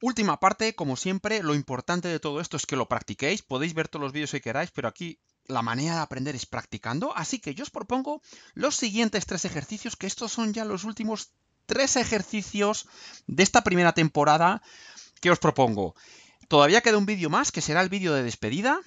Última parte, como siempre, lo importante de todo esto es que lo practiquéis. Podéis ver todos los vídeos que queráis, pero aquí la manera de aprender es practicando. Así que yo os propongo los siguientes tres ejercicios, que estos son ya los últimos tres ejercicios de esta primera temporada que os propongo. Todavía queda un vídeo más, que será el vídeo de despedida,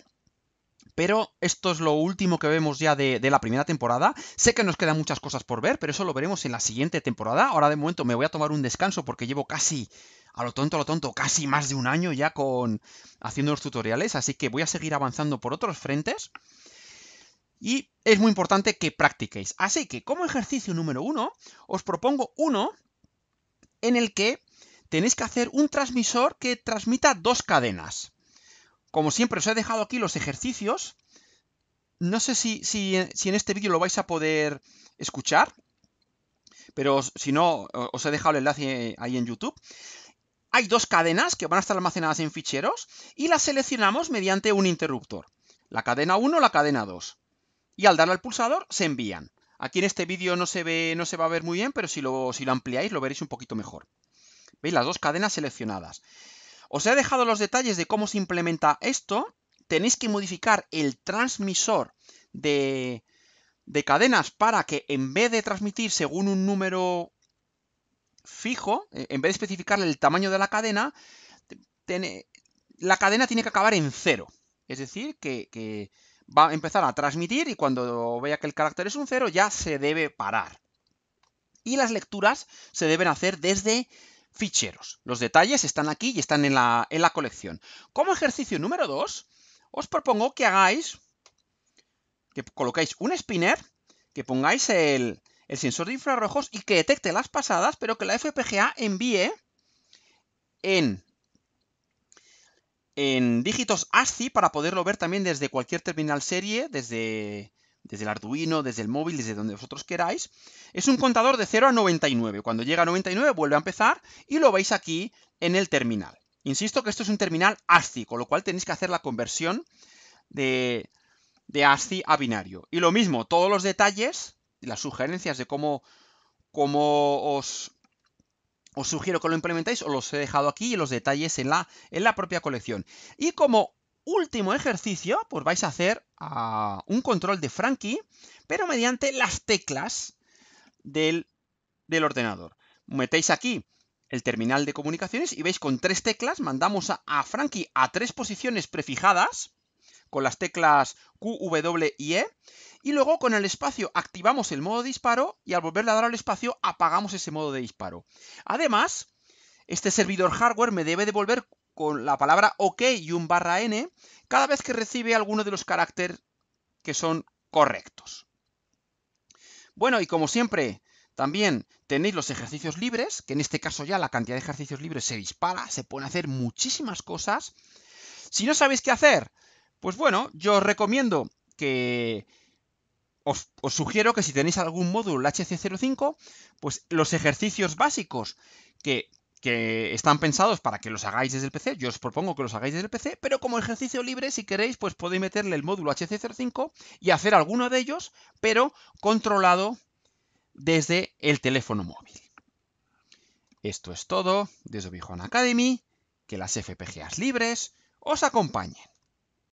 pero esto es lo último que vemos ya de, de, la primera temporada. Sé que nos quedan muchas cosas por ver, pero eso lo veremos en la siguiente temporada. Ahora de momento me voy a tomar un descanso porque llevo casi a lo tonto, a lo tonto, casi más de un año ya con haciendo los tutoriales, así que voy a seguir avanzando por otros frentes. Y es muy importante que practiquéis. Así que como ejercicio número uno, os propongo uno en el que tenéis que hacer un transmisor que transmita dos cadenas. Como siempre os he dejado aquí los ejercicios. No sé si, si en este vídeo lo vais a poder escuchar, pero si no, os he dejado el enlace ahí en YouTube hay dos cadenas que van a estar almacenadas en ficheros y las seleccionamos mediante un interruptor. La cadena 1, la cadena 2. Y al darle al pulsador se envían. Aquí en este vídeo no se ve, no se va a ver muy bien, pero si lo, lo ampliáis lo veréis un poquito mejor. ¿Veis? Las dos cadenas seleccionadas. Os he dejado los detalles de cómo se implementa esto. Tenéis que modificar el transmisor de cadenas para que en vez de transmitir según un número fijo, eh, en vez de especificarle el tamaño de la cadena, la cadena tiene que acabar en cero. Es decir, que, va a empezar a transmitir y cuando vea que el carácter es un cero ya se debe parar. Y las lecturas se deben hacer desde ficheros. Los detalles están aquí y están en la, colección. Como ejercicio número 2, os propongo que hagáis, que colocáis un spinner, que pongáis el, el sensor de infrarrojos y que detecte las pasadas, pero que la FPGA envíe en, en dígitos ASCII para poderlo ver también desde cualquier terminal serie, desde, desde el Arduino, desde el móvil, desde donde vosotros queráis. Es un contador de 0 a 99. Cuando llega a 99 vuelve a empezar y lo veis aquí en el terminal. Insisto que esto es un terminal ASCII, con lo cual tenéis que hacer la conversión de, de ASCII a binario. Y lo mismo, todos los detalles las sugerencias de cómo, cómo os, os sugiero que lo implementéis, os los he dejado aquí y los detalles en la, en la propia colección. Y como último ejercicio, pues vais a hacer a ah, un control de Frankie, pero mediante las teclas del, del ordenador. Metéis aquí el terminal de comunicaciones y veis con tres teclas mandamos a, a Frankie a tres posiciones prefijadas con las teclas Q, W y E y luego con el espacio activamos el modo de disparo y al volverle a dar al espacio apagamos ese modo de disparo. Además, este servidor hardware me debe devolver con la palabra OK y un barra N cada vez que recibe alguno de los caracteres que son correctos. Bueno, y como siempre, también tenéis los ejercicios libres, que en este caso ya la cantidad de ejercicios libres se dispara, se pueden hacer muchísimas cosas. Si no sabéis qué hacer, pues bueno, yo os recomiendo que os, sugiero que si tenéis algún módulo HC05, pues los ejercicios básicos que, están pensados para que los hagáis desde el PC, yo os propongo que los hagáis desde el PC, pero como ejercicio libre, si queréis, pues podéis meterle el módulo HC05 y hacer alguno de ellos, pero controlado desde el teléfono móvil. Esto es todo desde Bijuan Academy, que las FPGAs libres os acompañen.